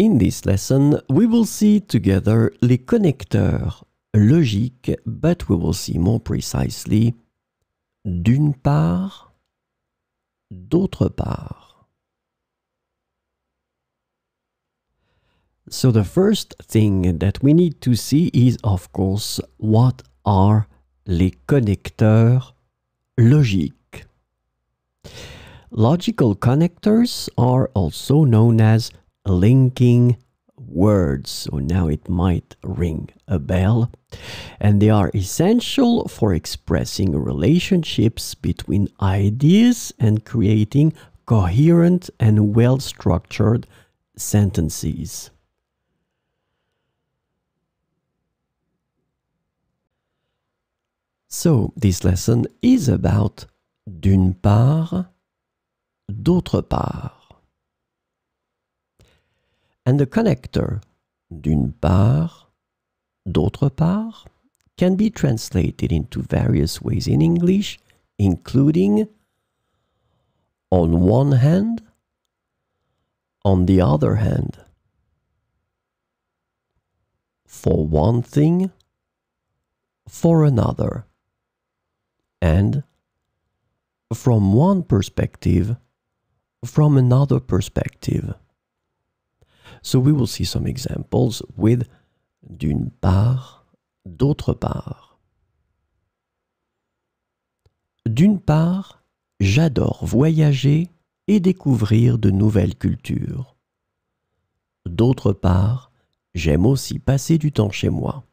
In this lesson, we will see together les connecteurs logiques, but we will see more precisely d'une part, d'autre part. So the first thing that we need to see is of course what are les connecteurs logiques. Logical connectors are also known as linking words. So now it might ring a bell. And they are essential for expressing relationships between ideas and creating coherent and well structured sentences. So, this lesson is about d'une part, d'autre part and the connector d'une part, d'autre part, can be translated into various ways in English, including on one hand, on the other hand, for one thing, for another, and from one perspective, from another perspective. So we will see some examples with d'une part, d'autre part. D'une part, j'adore voyager et découvrir de nouvelles cultures. D'autre part, j'aime aussi passer du temps chez moi.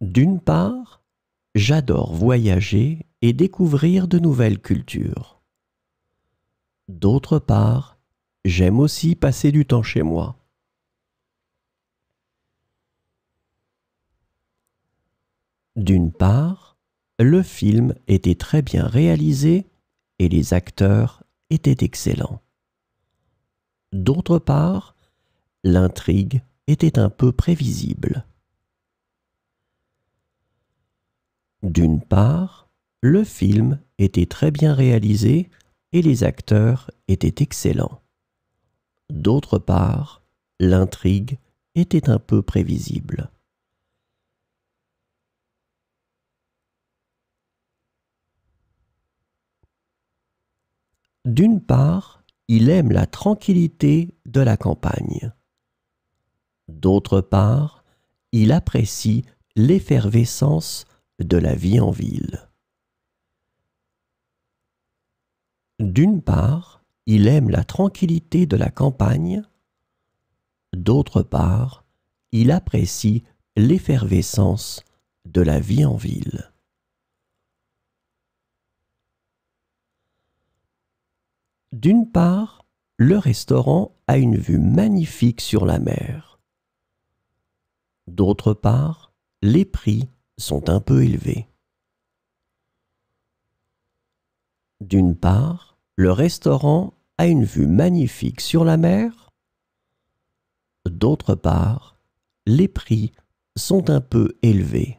D'une part, j'adore voyager et découvrir de nouvelles cultures. D'autre part, j'aime aussi passer du temps chez moi. D'une part, le film était très bien réalisé et les acteurs étaient excellents. D'autre part, l'intrigue était un peu prévisible. D'une part, le film était très bien réalisé et les acteurs étaient excellents. D'autre part, l'intrigue était un peu prévisible. D'une part, il aime la tranquillité de la campagne. D'autre part, il apprécie l'effervescence de la vie en ville. D'une part, il aime la tranquillité de la campagne, d'autre part, il apprécie l'effervescence de la vie en ville. D'une part, le restaurant a une vue magnifique sur la mer. D'autre part, les prix sont un peu élevés. D'une part, le restaurant a une vue magnifique sur la mer. D'autre part, les prix sont un peu élevés.